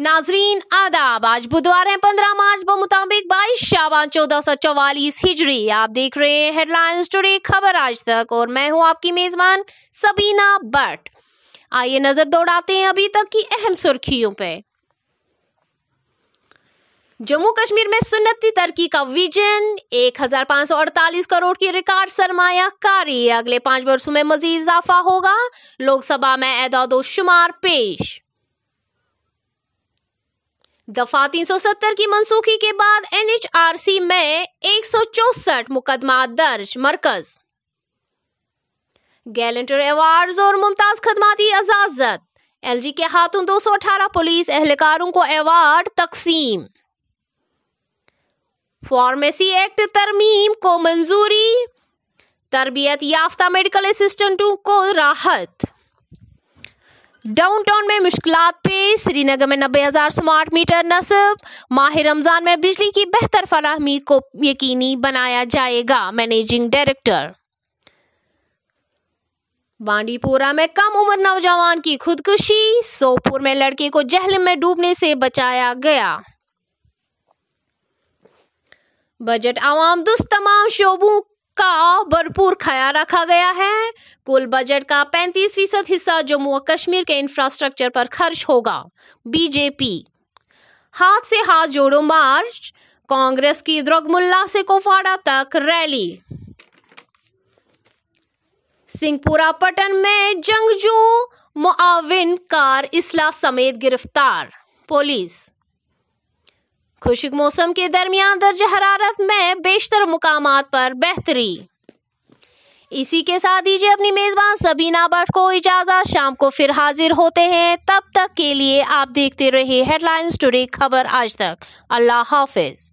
नाजरीन आदाब आज बुधवार है पंद्रह मार्च ब मुताबिक बाईस शाबान चौदह सौ चौवालीस हिजरी आप देख रहे हैं हेडलाइंस टुडे खबर आज तक और मैं हूं आपकी मेजबान सबीना बट आइए नजर दौड़ाते हैं अभी तक की अहम सुर्खियों पे जम्मू कश्मीर में सुन्नति तरक्की का विजन 1548 करोड़ की रिकॉर्ड सरमायाकारी अगले पांच वर्षों में मजीद इजाफा होगा लोकसभा में एदादोशुमार पेश दफा 370 की मनसूखी के बाद एनएचआरसी में एक मुकदमा दर्ज मरकज गैलेंटर अवार्ड और मुमताज खदमाती इजाजत एलजी के हाथों 218 पुलिस एहलकारों को अवार्ड तकसीम फार्मेसी एक्ट तरमीम को मंजूरी तरबियत याफ्ता मेडिकल असिस्टेंटों को राहत डाउनटाउन में मुश्किल पे श्रीनगर में नब्बे हज़ार स्मार्ट मीटर नस्ब माह रमज़ान में बिजली की बेहतर फराहमी को यकीनी बनाया जाएगा मैनेजिंग डायरेक्टर बांडीपोरा में कम उम्र नौजवान की खुदकुशी सोपुर में लड़के को जहल में डूबने से बचाया गया बजट आवाम दुस्त तमाम शोबों का भरपूर ख्याल रखा गया है कुल बजट का 35 फीसद हिस्सा जम्मू और कश्मीर के इंफ्रास्ट्रक्चर पर खर्च होगा बीजेपी हाथ से हाथ जोड़ो मार्च कांग्रेस की द्रगमुल्ला से कोफाड़ा तक रैली सिंहपुरा पटन में जंगजू मुआविन कार इसला समेत गिरफ्तार पुलिस खुशक मौसम के दरमियान दर्ज हरारत में बेशतर मुकाम पर बेहतरी इसी के साथ दीजिए अपनी मेज़बान सबीना भट्ट को इजाज़त शाम को फिर हाजिर होते हैं तब तक के लिए आप देखते रहे हेडलाइंस टुडे खबर आज तक अल्लाह हाफिज